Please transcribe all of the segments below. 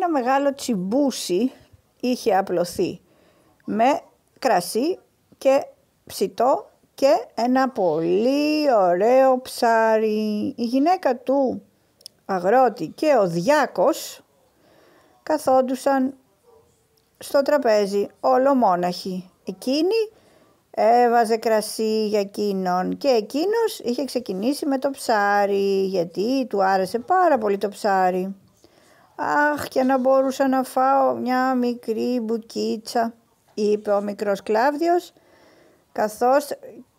ένα μεγάλο τσιμπούσι είχε απλωθεί με κρασί και ψητό και ένα πολύ ωραίο ψάρι. Η γυναίκα του αγρότη και ο διάκος καθόντουσαν στο τραπέζι όλο μόναχοι. Εκείνη έβαζε κρασί για εκείνον και εκείνος είχε ξεκινήσει με το ψάρι γιατί του άρεσε πάρα πολύ το ψάρι. «Αχ και να μπορούσα να φάω μια μικρή μπουκίτσα», είπε ο μικρός Κλάβδιος, καθώς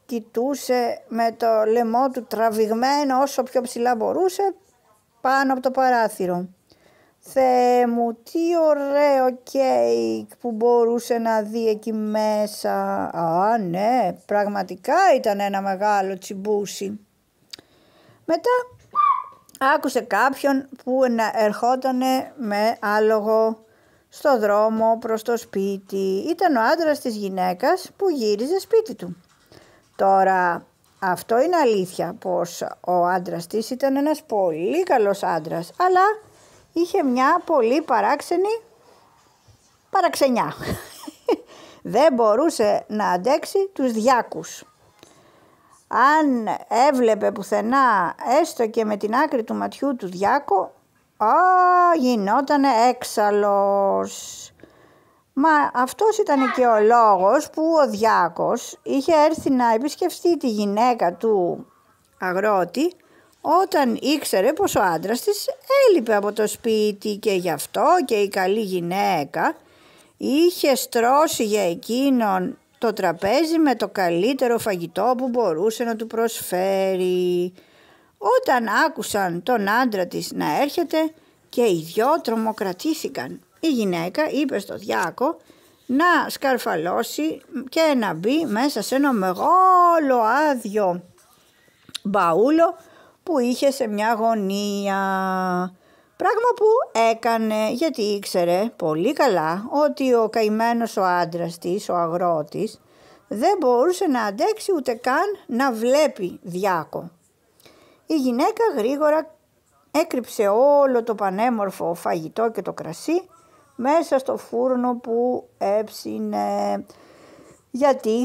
κοιτούσε με το λαιμό του τραβηγμένο όσο πιο ψηλά μπορούσε πάνω από το παράθυρο. «Θεέ μου, τι ωραίο κέικ που μπορούσε να δει εκεί μέσα». «Α, ναι, πραγματικά ήταν ένα μεγάλο τσιμπούσι». Μετά άκουσε κάποιον που ερχόταν με άλογο στο δρόμο προς το σπίτι. Ήταν ο άντρας της γυναίκας που γύριζε σπίτι του. Τώρα αυτό είναι αλήθεια πως ο άντρας της ήταν ένας πολύ καλός άντρας, αλλά είχε μια πολύ παράξενη παραξενιά. Δεν μπορούσε να αντέξει τους διάκους αν έβλεπε πουθενά έστω και με την άκρη του ματιού του Διάκο, α, γινότανε έξαλλος. Μα αυτός ήταν και ο λόγος που ο Διάκος είχε έρθει να επισκεφτεί τη γυναίκα του αγρότη όταν ήξερε πως ο άντρας της έλειπε από το σπίτι και γι' αυτό και η καλή γυναίκα είχε στρώσει για εκείνον το τραπέζι με το καλύτερο φαγητό που μπορούσε να του προσφέρει. Όταν άκουσαν τον άντρα της να έρχεται και οι δυο τρομοκρατήθηκαν. Η γυναίκα είπε στο διάκο να σκαρφαλώσει και να μπει μέσα σε ένα μεγάλο άδειο μπαούλο που είχε σε μια γωνία. Πράγμα που έκανε γιατί ήξερε πολύ καλά ότι ο καημένος ο άντρας της, ο αγρότης, δεν μπορούσε να αντέξει ούτε καν να βλέπει διάκο. Η γυναίκα γρήγορα έκρυψε όλο το πανέμορφο φαγητό και το κρασί μέσα στο φούρνο που έψινε. Γιατί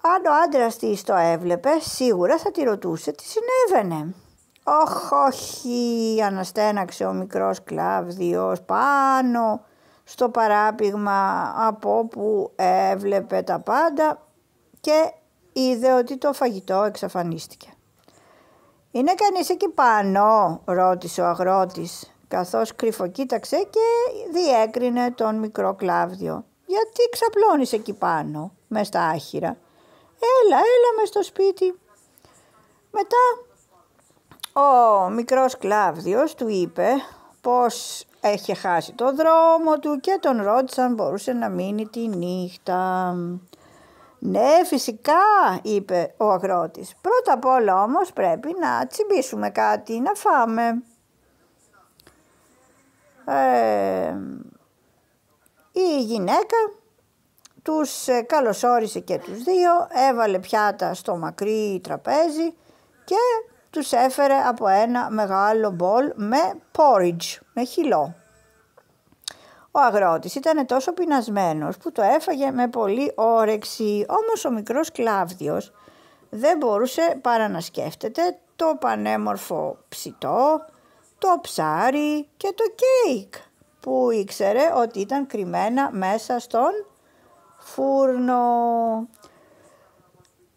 αν ο άντρας της το έβλεπε σίγουρα θα τη ρωτούσε τι συνέβαινε. «Όχ, όχι», αναστέναξε ο μικρός Κλάβδιος πάνω στο παράπηγμα από όπου έβλεπε τα πάντα και είδε ότι το φαγητό εξαφανίστηκε. «Είναι κανείς εκεί πάνω» ρώτησε ο αγρότης καθώς κρυφοκοίταξε και διέκρινε τον μικρό Κλάβδιο. «Γιατί ξαπλώνεις εκεί πάνω» μες στα άχυρα. «Έλα, έλα μες στο σπίτι». Μετά ο μικρός Κλάβδιος του είπε πως έχει χάσει το δρόμο του και τον ρώτησε αν μπορούσε να μείνει τη νύχτα. «Ναι, φυσικά», είπε ο αγρότης. «Πρώτα απ' όλα όμως πρέπει να τσιμπήσουμε κάτι, να φάμε». Ε, η γυναίκα τους ε, καλωσόρισε και τους δύο, έβαλε πιάτα στο μακρύ τραπέζι και τους έφερε από ένα μεγάλο μπολ με porridge, με χυλό. Ο αγρότης ήταν τόσο πεινασμένος που το έφαγε με πολύ όρεξη, όμως ο μικρός Κλάβδιος δεν μπορούσε παρά να σκέφτεται το πανέμορφο ψητό, το ψάρι και το κέικ που ήξερε ότι ήταν κρυμμένα μέσα στον φούρνο.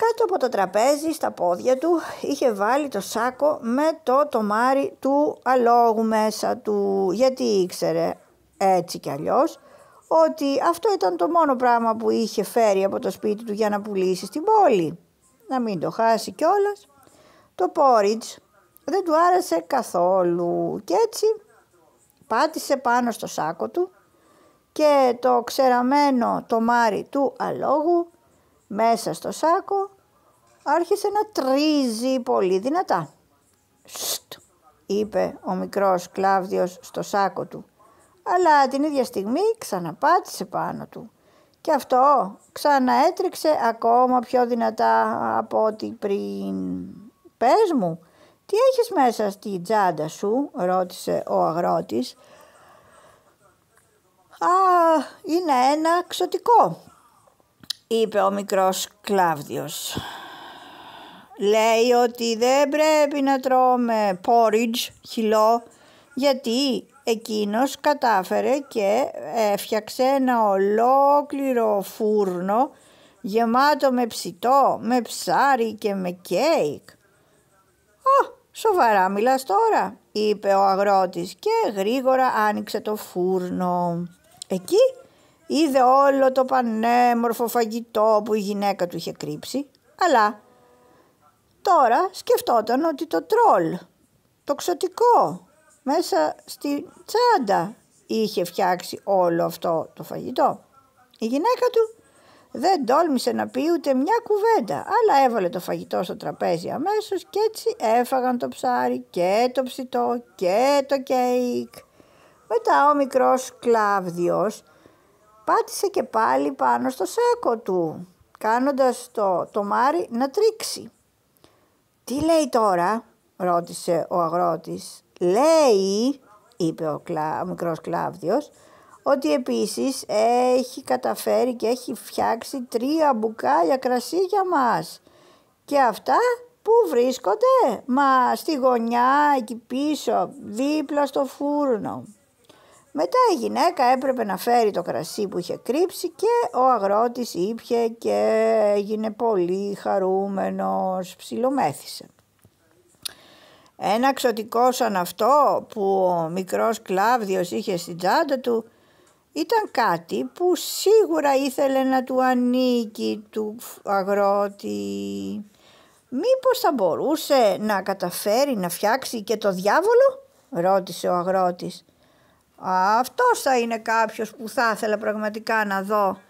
Κάτω από το τραπέζι στα πόδια του είχε βάλει το σάκο με το τομάρι του αλόγου μέσα του γιατί ήξερε έτσι κι αλλιώς ότι αυτό ήταν το μόνο πράγμα που είχε φέρει από το σπίτι του για να πουλήσει στην πόλη. Να μην το χάσει κιόλας. Το πόριτς δεν του άρεσε καθόλου και έτσι πάτησε πάνω στο σάκο του και το ξεραμένο τομάρι του αλόγου μέσα στο σάκο άρχισε να τρίζει πολύ δυνατά. είπε ο μικρός Κλάβδιος στο σάκο του, αλλά την ίδια στιγμή ξαναπάτησε πάνω του. Και αυτό ξαναέτριξε ακόμα πιο δυνατά από ό,τι πριν. «Πες μου, τι έχεις μέσα στη τσάντα σου» ρώτησε ο αγρότης. «Α, είναι ένα ξωτικό», είπε ο μικρός Κλάβδιος. Λέει ότι δεν πρέπει να τρώμε porridge, χυλό, γιατί εκείνος κατάφερε και έφτιαξε ένα ολόκληρο φούρνο γεμάτο με ψητό, με ψάρι και με κέικ. «Ω, σοβαρά μιλάς τώρα», είπε ο αγρότης και γρήγορα άνοιξε το φούρνο. Εκεί Είδε όλο το πανέμορφο φαγητό που η γυναίκα του είχε κρύψει, αλλά τώρα σκεφτόταν ότι το τρόλ, το ξωτικό, μέσα στη τσάντα είχε φτιάξει όλο αυτό το φαγητό. Η γυναίκα του δεν τόλμησε να πει ούτε μια κουβέντα, αλλά έβαλε το φαγητό στο τραπέζι αμέσως και έτσι έφαγαν το ψάρι και το ψητό και το κέικ. Μετά ο μικρός Κλάβδιος πάτησε και πάλι πάνω στο σάκο του, κάνοντας το μάρι να τρίξει. «Τι λέει τώρα» ρώτησε ο αγρότης. «Λέει» είπε ο, κλα... ο μικρός Κλάβδιος, ότι επίσης έχει καταφέρει και έχει φτιάξει τρία μπουκάλια κρασί για μας. Και αυτά που βρίσκονται, μα στη γωνιά εκεί πίσω, δίπλα στο φούρνο. Μετά η γυναίκα έπρεπε να φέρει το κρασί που είχε κρύψει και ο αγρότης ήπιε και έγινε πολύ χαρούμενος, ψιλομέθησε. Ένα ξωτικό σαν αυτό που ο μικρός Κλάβδιος είχε στην τσάντα του ήταν κάτι που σίγουρα ήθελε να του ανήκει του αγρότη. «Μήπως θα μπορούσε να καταφέρει να φτιάξει και το διάβολο» ρώτησε ο αγρότης. Αυτός θα είναι κάποιος που θα ήθελα πραγματικά να δω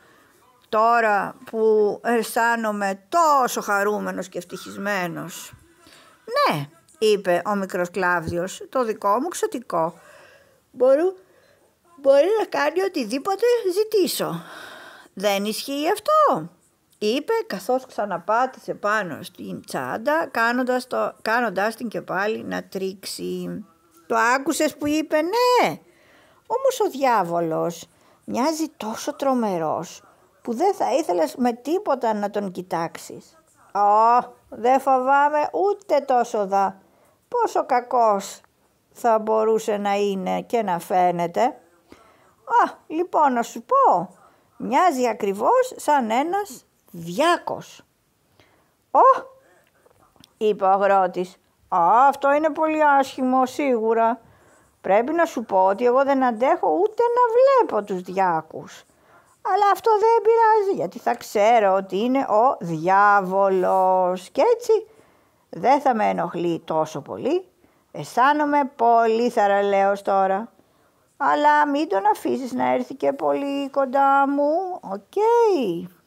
τώρα που αισθάνομαι τόσο χαρούμενος και ευτυχισμένος. Ναι, είπε ο μικρός Κλάβδιος, το δικό μου ξωτικό. Μπορώ μπορεί να κάνει οτιδήποτε ζητήσω. Δεν ισχύει αυτό, είπε καθώς ξαναπάτησε πάνω στην τσάντα, κάνοντας, το, κάνοντας την και πάλι να τρίξει. Το άκουσες που είπε ναι, όμως ο διάβολος μοιάζει τόσο τρομερός που δεν θα ήθελες με τίποτα να τον κοιτάξεις. Ω, δεν φοβάμαι ούτε τόσο δα. Πόσο κακός θα μπορούσε να είναι και να φαίνεται. Α, λοιπόν να σου πω, μοιάζει ακριβώς σαν ένας διάκος. Ω, είπε ο αγρότης, Α, αυτό είναι πολύ άσχημο σίγουρα. Πρέπει να σου πω ότι εγώ δεν αντέχω ούτε να βλέπω τους διάκους. Αλλά αυτό δεν πειράζει γιατί θα ξέρω ότι είναι ο διάβολος και έτσι δεν θα με ενοχλεί τόσο πολύ. Αισθάνομαι πολύ θαραλέος τώρα. Αλλά μην τον αφήσεις να έρθει και πολύ κοντά μου. Οκ.